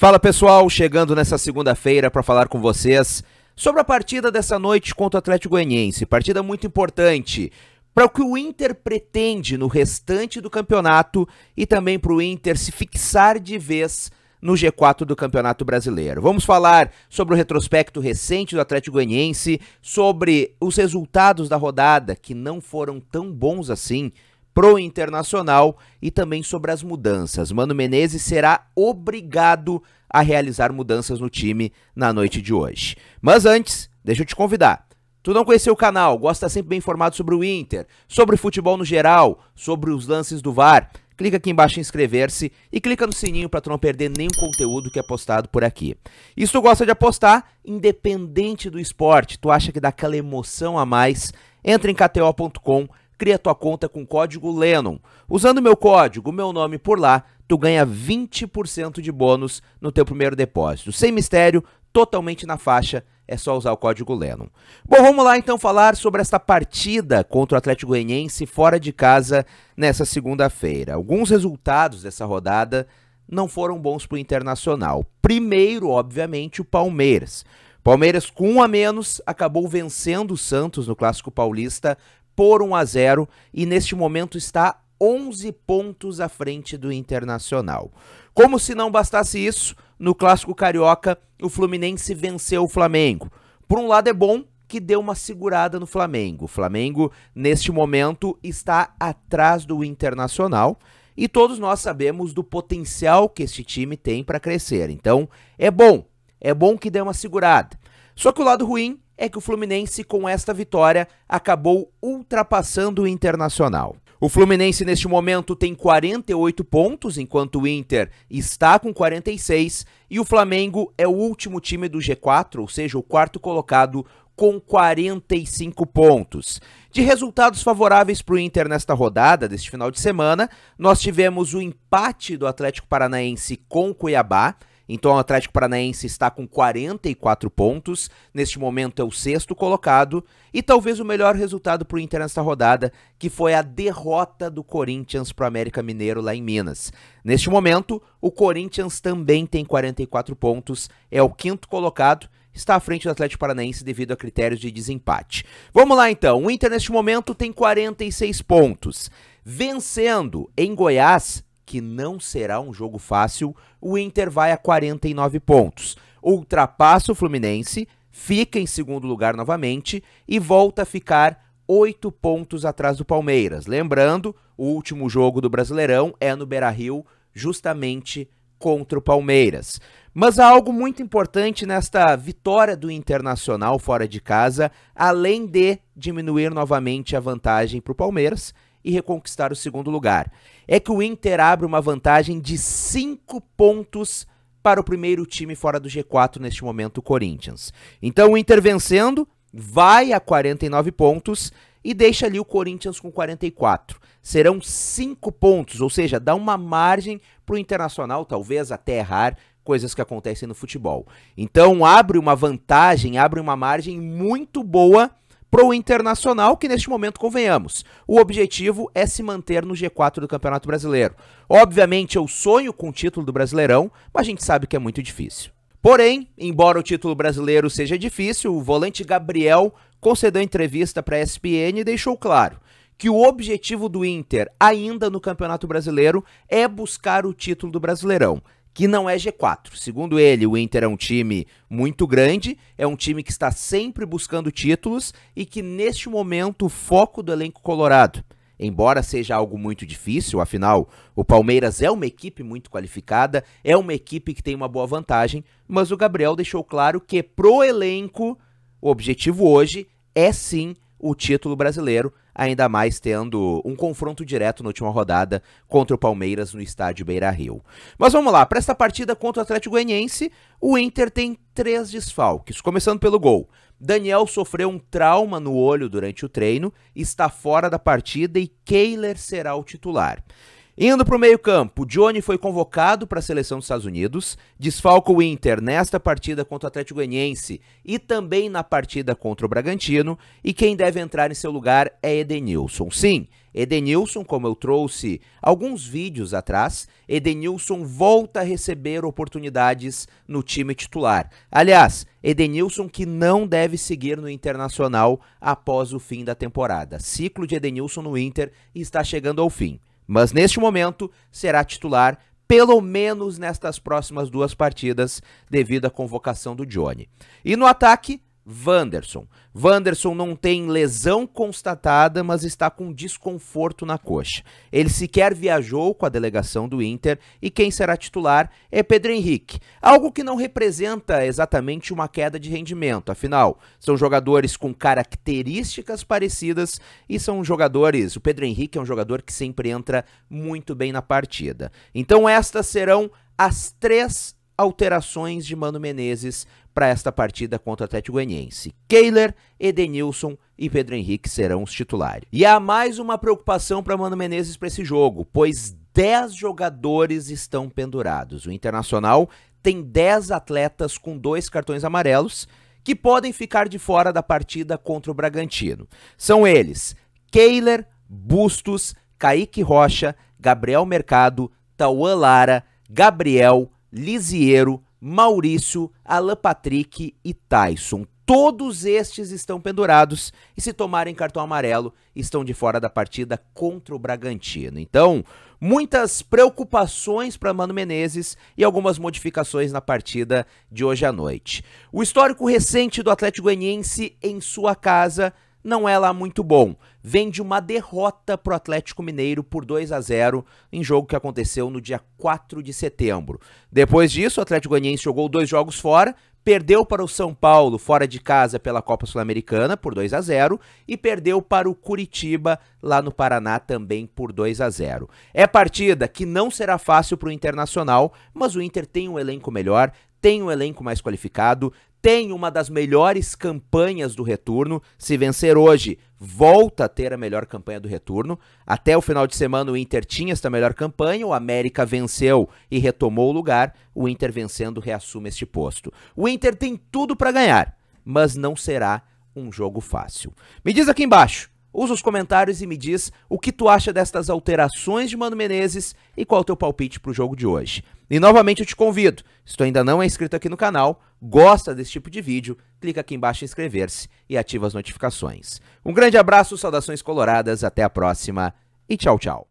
Fala pessoal, chegando nessa segunda-feira para falar com vocês sobre a partida dessa noite contra o Atlético Goianiense. Partida muito importante para o que o Inter pretende no restante do campeonato e também para o Inter se fixar de vez no G4 do Campeonato Brasileiro. Vamos falar sobre o retrospecto recente do Atlético Goianiense, sobre os resultados da rodada que não foram tão bons assim pro Internacional e também sobre as mudanças. Mano Menezes será obrigado a realizar mudanças no time na noite de hoje. Mas antes, deixa eu te convidar. Tu não conheceu o canal, gosta sempre bem informado sobre o Inter, sobre o futebol no geral, sobre os lances do VAR? Clica aqui embaixo em inscrever-se e clica no sininho para tu não perder nenhum conteúdo que é postado por aqui. E se tu gosta de apostar, independente do esporte, tu acha que dá aquela emoção a mais, entra em kto.com cria tua conta com código Lennon. Usando meu código, meu nome por lá, tu ganha 20% de bônus no teu primeiro depósito. Sem mistério, totalmente na faixa, é só usar o código Lennon. Bom, vamos lá então falar sobre esta partida contra o Atlético Goianiense fora de casa nessa segunda-feira. Alguns resultados dessa rodada não foram bons para o Internacional. Primeiro, obviamente, o Palmeiras. Palmeiras, com um a menos, acabou vencendo o Santos no Clássico Paulista por 1 a 0 e neste momento está 11 pontos à frente do Internacional. Como se não bastasse isso, no clássico carioca, o Fluminense venceu o Flamengo. Por um lado é bom que deu uma segurada no Flamengo. O Flamengo neste momento está atrás do Internacional e todos nós sabemos do potencial que este time tem para crescer. Então, é bom, é bom que dê uma segurada. Só que o lado ruim é que o Fluminense, com esta vitória, acabou ultrapassando o Internacional. O Fluminense, neste momento, tem 48 pontos, enquanto o Inter está com 46, e o Flamengo é o último time do G4, ou seja, o quarto colocado, com 45 pontos. De resultados favoráveis para o Inter nesta rodada, deste final de semana, nós tivemos o empate do Atlético Paranaense com o Cuiabá. Então o Atlético Paranaense está com 44 pontos, neste momento é o sexto colocado, e talvez o melhor resultado para o Inter nesta rodada, que foi a derrota do Corinthians para o América Mineiro lá em Minas. Neste momento, o Corinthians também tem 44 pontos, é o quinto colocado, está à frente do Atlético Paranaense devido a critérios de desempate. Vamos lá então, o Inter neste momento tem 46 pontos. Vencendo em Goiás, que não será um jogo fácil, o Inter vai a 49 pontos, ultrapassa o Fluminense, fica em segundo lugar novamente e volta a ficar oito pontos atrás do Palmeiras. Lembrando, o último jogo do Brasileirão é no Beira-Rio, justamente contra o Palmeiras. Mas há algo muito importante nesta vitória do Internacional fora de casa, além de diminuir novamente a vantagem para o Palmeiras e reconquistar o segundo lugar. É que o Inter abre uma vantagem de 5 pontos para o primeiro time fora do G4 neste momento, o Corinthians. Então o Inter vencendo vai a 49 pontos e deixa ali o Corinthians com 44. Serão 5 pontos, ou seja, dá uma margem para o Internacional, talvez até errar, coisas que acontecem no futebol. Então abre uma vantagem, abre uma margem muito boa para o Internacional, que neste momento, convenhamos, o objetivo é se manter no G4 do Campeonato Brasileiro. Obviamente, eu sonho com o título do Brasileirão, mas a gente sabe que é muito difícil. Porém, embora o título brasileiro seja difícil, o volante Gabriel concedeu entrevista para a ESPN e deixou claro que o objetivo do Inter, ainda no Campeonato Brasileiro, é buscar o título do Brasileirão que não é G4. Segundo ele, o Inter é um time muito grande, é um time que está sempre buscando títulos e que neste momento o foco do elenco colorado embora seja algo muito difícil, afinal, o Palmeiras é uma equipe muito qualificada, é uma equipe que tem uma boa vantagem, mas o Gabriel deixou claro que pro elenco, o objetivo hoje é sim o título brasileiro, ainda mais tendo um confronto direto na última rodada contra o Palmeiras no estádio Beira-Rio. Mas vamos lá, para esta partida contra o Atlético Goianiense, o Inter tem três desfalques, começando pelo gol. Daniel sofreu um trauma no olho durante o treino, está fora da partida e Kehler será o titular. Indo para o meio-campo, Johnny foi convocado para a seleção dos Estados Unidos, desfalca o Inter nesta partida contra o Atlético Goianiense e também na partida contra o Bragantino, e quem deve entrar em seu lugar é Edenilson. Sim, Edenilson, como eu trouxe alguns vídeos atrás, Edenilson volta a receber oportunidades no time titular. Aliás, Edenilson que não deve seguir no Internacional após o fim da temporada. Ciclo de Edenilson no Inter está chegando ao fim mas neste momento será titular pelo menos nestas próximas duas partidas devido à convocação do Johnny. E no ataque, Wanderson. Wanderson não tem lesão constatada, mas está com desconforto na coxa. Ele sequer viajou com a delegação do Inter e quem será titular é Pedro Henrique. Algo que não representa exatamente uma queda de rendimento, afinal, são jogadores com características parecidas e são jogadores. O Pedro Henrique é um jogador que sempre entra muito bem na partida. Então, estas serão as três alterações de Mano Menezes para esta partida contra o Atlético Goianiense. Keiler, Edenilson e Pedro Henrique serão os titulares. E há mais uma preocupação para Mano Menezes para esse jogo, pois 10 jogadores estão pendurados. O Internacional tem 10 atletas com dois cartões amarelos que podem ficar de fora da partida contra o Bragantino. São eles: Keiler, Bustos, Kaique Rocha, Gabriel Mercado, Tauan Lara, Gabriel, Lisiero, Maurício, Alan Patrick e Tyson. Todos estes estão pendurados e, se tomarem cartão amarelo, estão de fora da partida contra o Bragantino. Então, muitas preocupações para Mano Menezes e algumas modificações na partida de hoje à noite. O histórico recente do Atlético Goianiense em sua casa não é lá muito bom. Vem de uma derrota para o Atlético Mineiro por 2 a 0 em jogo que aconteceu no dia 4 de setembro. Depois disso, o Atlético Goianiense jogou dois jogos fora, perdeu para o São Paulo fora de casa pela Copa Sul-Americana por 2 a 0 e perdeu para o Curitiba lá no Paraná também por 2 a 0. É partida que não será fácil para o Internacional, mas o Inter tem um elenco melhor, tem um elenco mais qualificado, tem uma das melhores campanhas do retorno. Se vencer hoje, volta a ter a melhor campanha do retorno. Até o final de semana, o Inter tinha esta melhor campanha. O América venceu e retomou o lugar. O Inter vencendo reassume este posto. O Inter tem tudo para ganhar, mas não será um jogo fácil. Me diz aqui embaixo. Usa os comentários e me diz o que tu acha destas alterações de Mano Menezes e qual é o teu palpite para o jogo de hoje. E novamente eu te convido, se tu ainda não é inscrito aqui no canal, gosta desse tipo de vídeo, clica aqui embaixo em inscrever-se e ativa as notificações. Um grande abraço, saudações coloradas, até a próxima e tchau, tchau.